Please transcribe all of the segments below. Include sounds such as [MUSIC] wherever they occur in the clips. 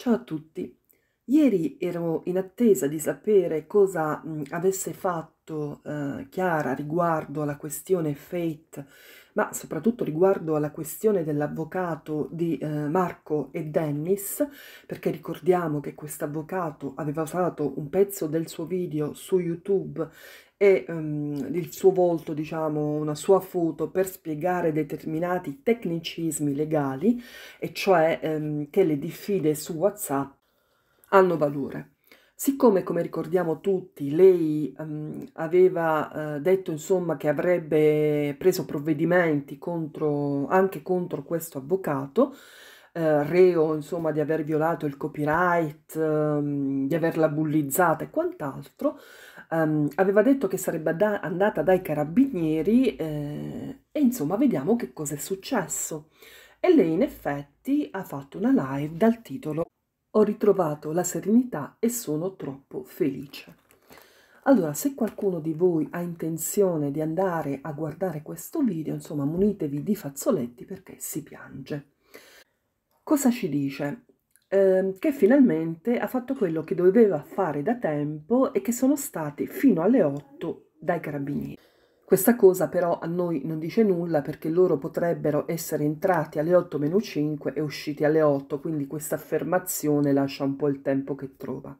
Ciao a tutti. Ieri ero in attesa di sapere cosa mh, mm, avesse fatto eh, Chiara riguardo alla questione Fate, ma soprattutto riguardo alla questione dell'avvocato di eh, Marco e Dennis, perché ricordiamo che quest'avvocato aveva usato un pezzo del suo video su YouTube e um, il suo volto, diciamo, una sua foto per spiegare determinati tecnicismi legali, e cioè um, che le diffide su WhatsApp hanno valore. Siccome, come ricordiamo tutti, lei um, aveva uh, detto insomma, che avrebbe preso provvedimenti contro, anche contro questo avvocato, eh, reo insomma, di aver violato il copyright, ehm, di averla bullizzata e quant'altro, ehm, aveva detto che sarebbe da- andata dai carabinieri eh, e insomma vediamo che cosa è successo. E lei in effetti ha fatto una live dal titolo Ho ritrovato la serenità e sono troppo felice. Allora, se qualcuno di voi ha intenzione di andare a guardare questo video, insomma, munitevi di fazzoletti perché si piange. Cosa ci dice? Eh, che finalmente ha fatto quello che doveva fare da tempo e che sono stati fino alle 8 dai carabinieri. Questa cosa però a noi non dice nulla perché loro potrebbero essere entrati alle 8 meno 5 e usciti alle 8, quindi questa affermazione lascia un po' il tempo che trova.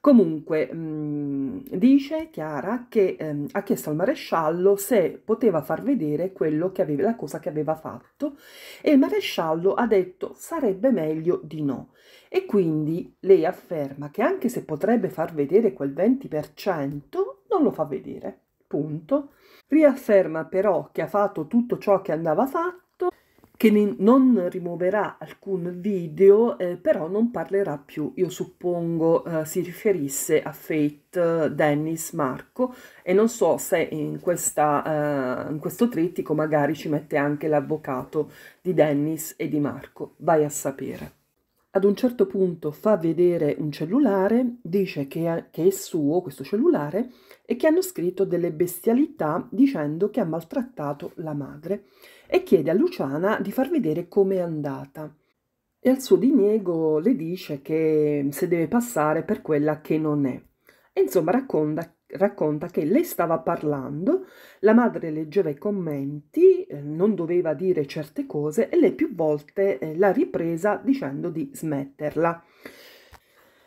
Comunque mh, dice Chiara che ehm, ha chiesto al maresciallo se poteva far vedere quello che aveva, la cosa che aveva fatto e il maresciallo ha detto sarebbe meglio di no. E quindi lei afferma che anche se potrebbe far vedere quel 20%, non lo fa vedere. Punto. Riafferma però che ha fatto tutto ciò che andava fatto che non rimuoverà alcun video, eh, però non parlerà più, io suppongo eh, si riferisse a Fate, Dennis, Marco e non so se in, questa, eh, in questo trittico magari ci mette anche l'avvocato di Dennis e di Marco, vai a sapere ad un certo punto fa vedere un cellulare, dice che, che, è suo questo cellulare e che hanno scritto delle bestialità dicendo che ha maltrattato la madre e chiede a Luciana di far vedere come è andata. E al suo diniego le dice che se deve passare per quella che non è. E insomma racconta racconta che lei stava parlando, la madre leggeva i commenti, eh, non doveva dire certe cose e lei più volte eh, l'ha ripresa dicendo di smetterla.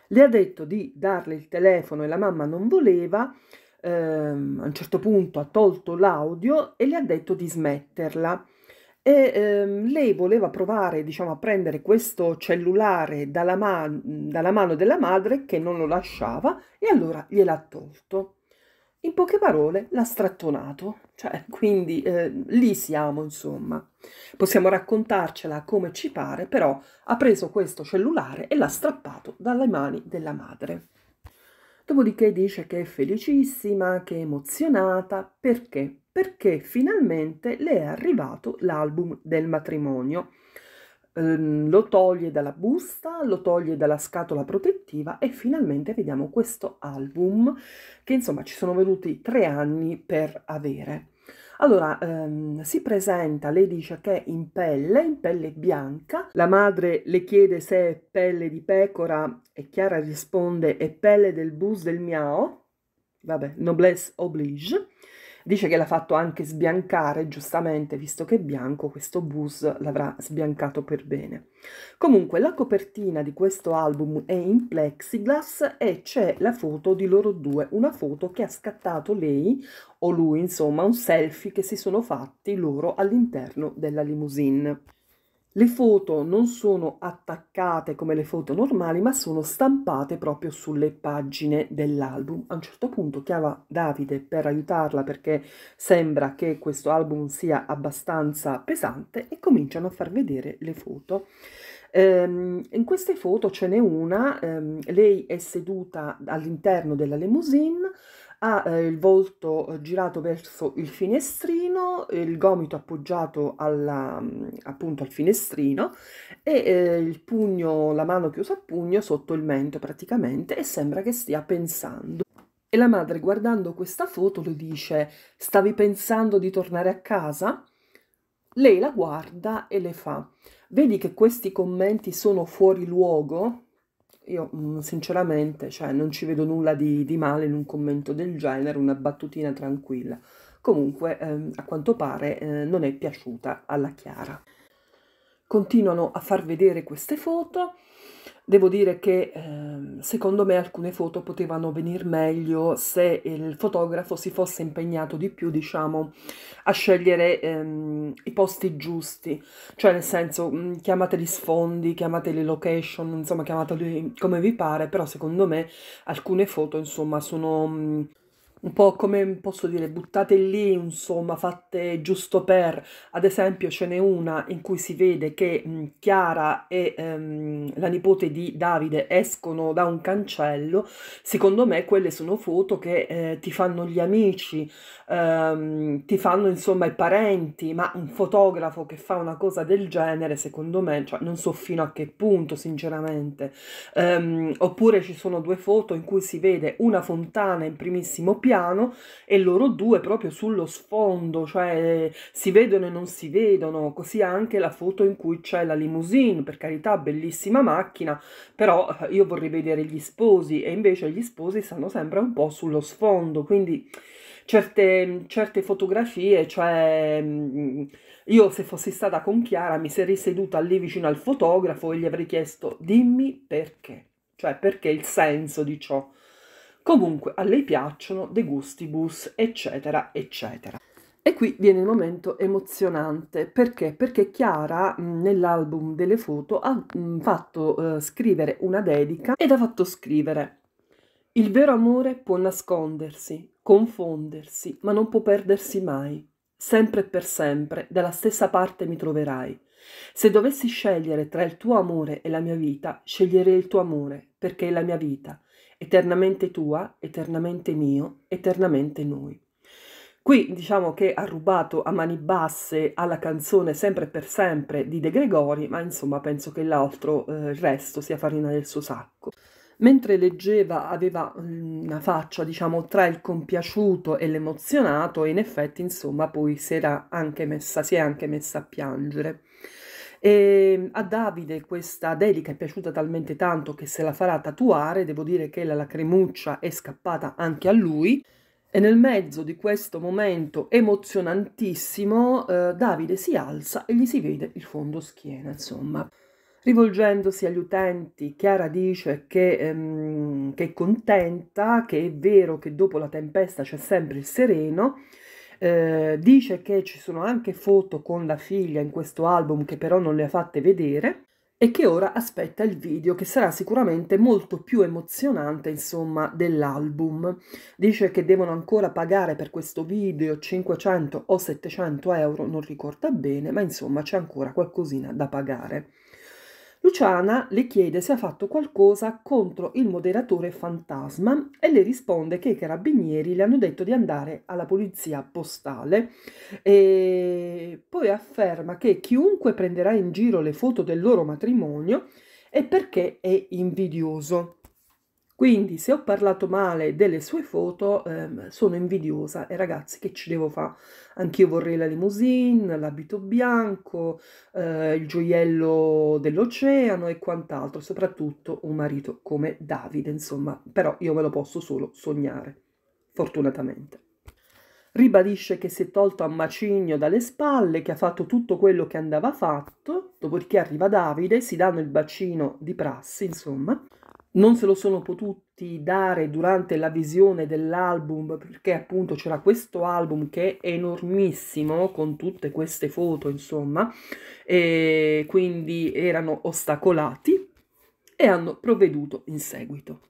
Le ha detto di darle il telefono e la mamma non voleva, ehm, a un certo punto ha tolto l'audio e le ha detto di smetterla e ehm, lei voleva provare, diciamo, a prendere questo cellulare dalla, ma- dalla mano della madre che non lo lasciava e allora gliel'ha tolto. In poche parole l'ha strattonato, cioè quindi eh, lì siamo insomma. Possiamo raccontarcela come ci pare, però ha preso questo cellulare e l'ha strappato dalle mani della madre. Dopodiché dice che è felicissima, che è emozionata, perché? perché finalmente le è arrivato l'album del matrimonio. Ehm, lo toglie dalla busta, lo toglie dalla scatola protettiva e finalmente vediamo questo album che insomma ci sono venuti tre anni per avere. Allora, ehm, si presenta, lei dice che è in pelle, in pelle bianca, la madre le chiede se è pelle di pecora e Chiara risponde è pelle del bus del miao, vabbè, noblesse oblige. Dice che l'ha fatto anche sbiancare, giustamente, visto che è bianco, questo bus l'avrà sbiancato per bene. Comunque la copertina di questo album è in plexiglass e c'è la foto di loro due, una foto che ha scattato lei o lui, insomma, un selfie che si sono fatti loro all'interno della limousine. Le foto non sono attaccate come le foto normali, ma sono stampate proprio sulle pagine dell'album. A un certo punto chiama Davide per aiutarla perché sembra che questo album sia abbastanza pesante e cominciano a far vedere le foto. Ehm, in queste foto ce n'è una, ehm, lei è seduta all'interno della limousine, ha eh, il volto eh, girato verso il finestrino, il gomito appoggiato alla, mm, appunto al finestrino e eh, il pugno, la mano chiusa a pugno sotto il mento praticamente e sembra che stia pensando. E la madre guardando questa foto le dice stavi pensando di tornare a casa? Lei la guarda e le fa vedi che questi commenti sono fuori luogo? io mm, sinceramente cioè, non ci vedo nulla di, di, male in un commento del genere, una battutina tranquilla. Comunque, ehm, a quanto pare, eh, non è piaciuta alla Chiara. Continuano a far vedere queste foto. Devo dire che ehm, secondo me alcune foto potevano venir meglio se il fotografo si fosse impegnato di più, diciamo, a scegliere ehm, i posti giusti, cioè nel senso mm, chiamateli sfondi, chiamateli location, insomma chiamateli come vi pare, però secondo me alcune foto, insomma, sono mm, un po' come posso dire, buttate lì, insomma, fatte giusto per. Ad esempio ce n'è una in cui si vede che mh, Chiara e ehm, la nipote di Davide escono da un cancello. Secondo me quelle sono foto che eh, ti fanno gli amici, ehm, ti fanno insomma i parenti, ma un fotografo che fa una cosa del genere, secondo me, cioè, non so fino a che punto, sinceramente. Ehm, oppure ci sono due foto in cui si vede una fontana in primissimo piano piano e loro due proprio sullo sfondo, cioè si vedono e non si vedono, così anche la foto in cui c'è la limousine, per carità bellissima macchina, però eh, io vorrei vedere gli sposi e invece gli sposi stanno sempre un po' sullo sfondo, quindi certe, certe fotografie, cioè mm, io se fossi stata con Chiara mi sarei seduta lì vicino al fotografo e gli avrei chiesto dimmi perché, cioè perché il senso di ciò. Comunque a lei piacciono De Gustibus, eccetera, eccetera. E qui viene il momento emozionante, perché? Perché Chiara mm, nell'album delle foto ha mm, fatto eh, scrivere una dedica ed ha fatto scrivere Il vero amore può nascondersi, confondersi, ma non può perdersi mai. Sempre e per sempre, dalla stessa parte mi troverai. Se dovessi scegliere tra il tuo amore e la mia vita, sceglierei il tuo amore, perché è la mia vita eternamente tua, eternamente mio, eternamente noi. Qui diciamo che ha rubato a mani basse alla canzone Sempre per sempre di De Gregori, ma insomma penso che l'altro eh, resto sia farina del suo sacco. Mentre leggeva aveva mm, una faccia, diciamo, tra il compiaciuto e l'emozionato e in effetti, insomma, poi si, era anche messa, si è anche messa a piangere. E ehm, a Davide questa dedica è piaciuta talmente tanto che se la farà tatuare, devo dire che la lacrimuccia è scappata anche a lui. E nel mezzo di questo momento emozionantissimo, eh, Davide si alza e gli si vede il fondo schiena, insomma. Rivolgendosi agli utenti, Chiara dice che, ehm, che è contenta, che è vero che dopo la tempesta c'è sempre il sereno, eh, dice che ci sono anche foto con la figlia in questo album che però non le ha fatte vedere e che ora aspetta il video che sarà sicuramente molto più emozionante insomma dell'album. Dice che devono ancora pagare per questo video 500 o 700 euro, non ricorda bene, ma insomma c'è ancora qualcosina da pagare. Luciana le chiede se ha fatto qualcosa contro il moderatore fantasma e le risponde che i carabinieri le hanno detto di andare alla polizia postale e poi afferma che chiunque prenderà in giro le foto del loro matrimonio è perché è invidioso. Quindi se ho parlato male delle sue foto ehm, sono invidiosa e ragazzi che ci devo fare? Anch'io vorrei la limousine, l'abito bianco, eh, il gioiello dell'oceano e quant'altro, soprattutto un marito come Davide, insomma, però io me lo posso solo sognare, fortunatamente. Ribadisce che si è tolto a macigno dalle spalle, che ha fatto tutto quello che andava fatto, dopodiché arriva Davide, si danno il bacino di prassi, insomma, non se lo sono potuti dare durante la visione dell'album perché appunto c'era questo album che è enormissimo con tutte queste foto insomma e quindi erano ostacolati e hanno provveduto in seguito.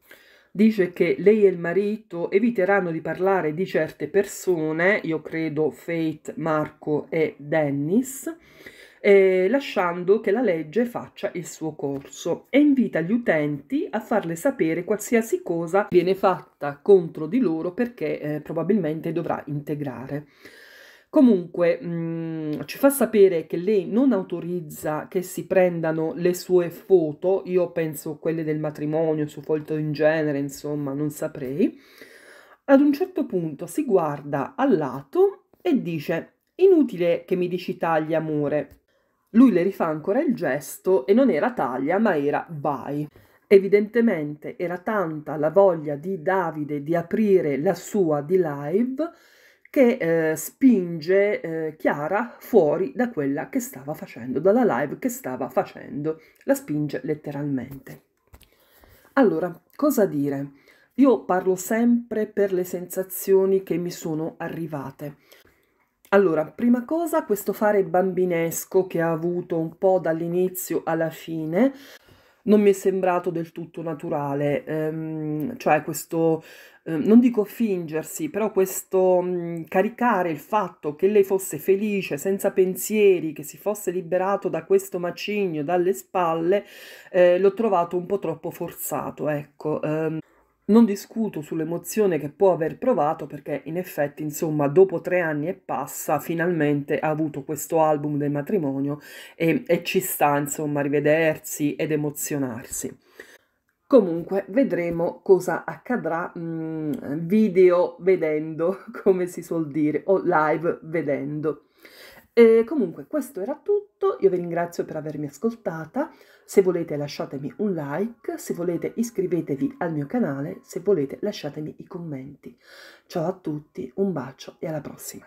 Dice che lei e il marito eviteranno di parlare di certe persone, io credo Fate, Marco e Dennis, eh, lasciando che la legge faccia il suo corso e invita gli utenti a farle sapere qualsiasi cosa viene fatta contro di loro perché eh, probabilmente dovrà integrare. Comunque mh, mm, ci fa sapere che lei non autorizza che si prendano le sue foto, io penso quelle del matrimonio, su foto in genere, insomma, non saprei. Ad un certo punto si guarda al lato e dice: Inutile che mi dici tagli, amore, lui le rifà ancora il gesto e non era taglia, ma era vai. Evidentemente era tanta la voglia di Davide di aprire la sua di live che eh, spinge eh, Chiara fuori da quella che stava facendo, dalla live che stava facendo. La spinge letteralmente. Allora, cosa dire? Io parlo sempre per le sensazioni che mi sono arrivate. Allora, prima cosa, questo fare bambinesco che ha avuto un po' dall'inizio alla fine non mi è sembrato del tutto naturale, ehm, cioè questo, eh, non dico fingersi, però questo mh, caricare il fatto che lei fosse felice, senza pensieri, che si fosse liberato da questo macigno dalle spalle, eh, l'ho trovato un po' troppo forzato, ecco. Ehm. Non discuto sull'emozione che può aver provato perché in effetti, insomma, dopo tre anni e passa, finalmente ha avuto questo album del matrimonio e, e ci sta, insomma, rivedersi ed emozionarsi. Comunque vedremo cosa accadrà mh, mm, video vedendo, [LAUGHS] come si suol dire, o live vedendo. E comunque questo era tutto, io vi ringrazio per avermi ascoltata. Se volete lasciatemi un like, se volete iscrivetevi al mio canale, se volete lasciatemi i commenti. Ciao a tutti, un bacio e alla prossima.